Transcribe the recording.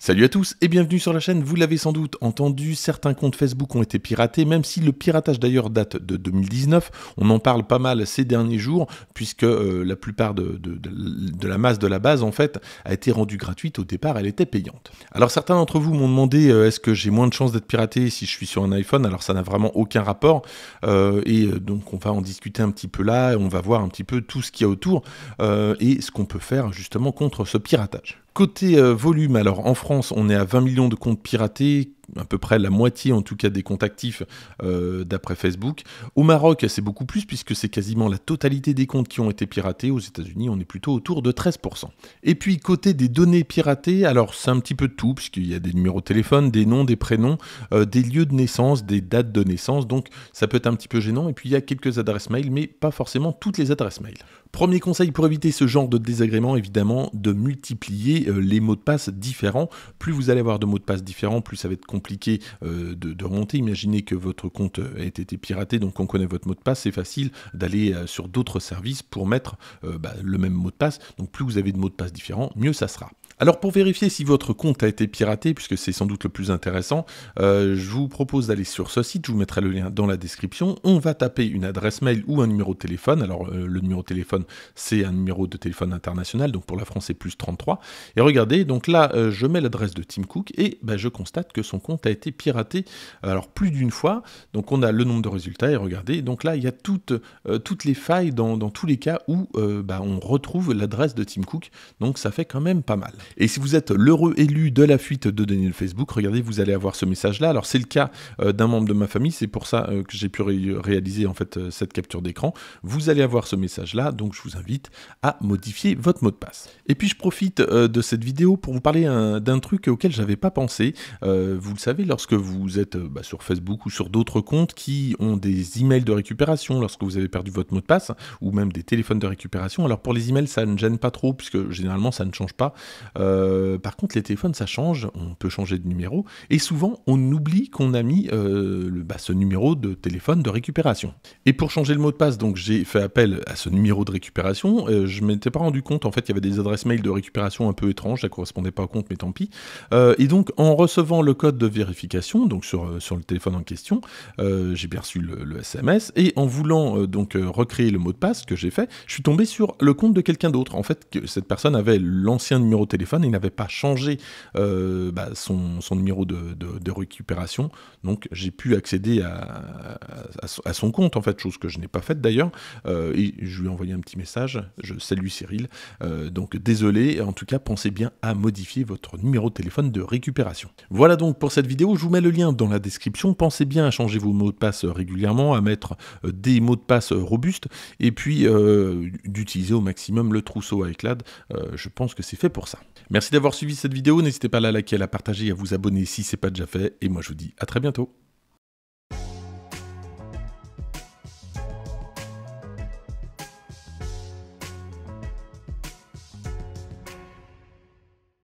Salut à tous et bienvenue sur la chaîne. Vous l'avez sans doute entendu, certains comptes Facebook ont été piratés, même si le piratage d'ailleurs date de 2019. On en parle pas mal ces derniers jours, puisque euh, la plupart de, la masse de la base, en fait, a été rendue gratuite. Au départ, elle était payante. Alors certains d'entre vous m'ont demandé euh, est-ce que j'ai moins de chances d'être piraté si je suis sur un iPhone Alors ça n'a vraiment aucun rapport. Euh, et donc on va en discuter un petit peu là, on va voir un petit peu tout ce qu'il y a autour et ce qu'on peut faire justement contre ce piratage. Côté euh, volume, alors en France, on est à 20 millions de comptes piratés, à peu près la moitié en tout cas des comptes actifs euh, d'après Facebook. Au Maroc, c'est beaucoup plus puisque c'est quasiment la totalité des comptes qui ont été piratés. Aux États-Unis, on est plutôt autour de 13%. Et puis côté des données piratées, alors c'est un petit peu tout puisqu'il y a des numéros de téléphone, des noms, des prénoms, euh, des lieux de naissance, des dates de naissance. Donc ça peut être un petit peu gênant. Et puis il y a quelques adresses mail, mais pas forcément toutes les adresses mail. Premier conseil pour éviter ce genre de désagrément, évidemment, de multiplier euh, les mots de passe différents. Plus vous allez avoir de mots de passe différents, plus ça va être compliqué compliqué euh, de, remonter. Imaginez que votre compte a été piraté, donc on connaît votre mot de passe, c'est facile d'aller euh, sur d'autres services pour mettre euh, bah, le même mot de passe. Donc plus vous avez de mots de passe différents, mieux ça sera. Alors pour vérifier si votre compte a été piraté, puisque c'est sans doute le plus intéressant, euh, je vous propose d'aller sur ce site, je vous mettrai le lien dans la description. On va taper une adresse mail ou un numéro de téléphone. Alors euh, le numéro de téléphone, c'est un numéro de téléphone international, donc pour la France c'est plus 33. Et regardez, donc là euh, je mets l'adresse de Tim Cook et bah, je constate que son compte a été piraté, alors plus d'une fois. Donc on a le nombre de résultats et regardez, donc là il y a toutes, les failles dans, tous les cas où bah, on retrouve l'adresse de Tim Cook. Donc ça fait quand même pas mal. Et si vous êtes l'heureux élu de la fuite de données de Facebook, regardez, vous allez avoir ce message-là. Alors c'est le cas euh, d'un membre de ma famille, c'est pour ça euh, que j'ai pu réaliser en fait euh, cette capture d'écran. Vous allez avoir ce message-là, donc je vous invite à modifier votre mot de passe. Et puis je profite de cette vidéo pour vous parler d'un truc auquel je n'avais pas pensé. vous le savez, lorsque vous êtes bah, sur Facebook ou sur d'autres comptes qui ont des emails de récupération, lorsque vous avez perdu votre mot de passe ou même des téléphones de récupération. Alors pour les emails, ça ne gêne pas trop puisque généralement ça ne change pas. Euh, par contre, les téléphones, ça change, on peut changer de numéro, et souvent, on oublie qu'on a mis euh, le, bah, ce numéro de téléphone de récupération. Et pour changer le mot de passe, donc j'ai fait appel à ce numéro de récupération, euh, je m'étais pas rendu compte, en fait, il y avait des adresses mail de récupération un peu étranges, ça correspondait pas au compte, mais tant pis. et donc, en recevant le code de vérification, donc sur, sur le téléphone en question, j'ai perçu le, SMS, et en voulant donc recréer le mot de passe que j'ai fait, je suis tombé sur le compte de quelqu'un d'autre. En fait, que cette personne avait l'ancien numéro de téléphone il n'avait pas changé euh, bah, son, numéro de, récupération. Donc j'ai pu accéder à, son compte, en fait, chose que je n'ai pas faite d'ailleurs. Euh, et je lui ai envoyé un petit message. Je salue Cyril. Euh, donc désolé, en tout cas, pensez bien à modifier votre numéro de téléphone de récupération. Voilà donc pour cette vidéo. Je vous mets le lien dans la description. Pensez bien à changer vos mots de passe régulièrement, à mettre des mots de passe robustes et puis d'utiliser au maximum le trousseau à éclats. je pense que c'est fait pour ça. Merci d'avoir suivi cette vidéo, n'hésitez pas à la liker, à la partager, à vous abonner si ce n'est pas déjà fait, et moi je vous dis à très bientôt.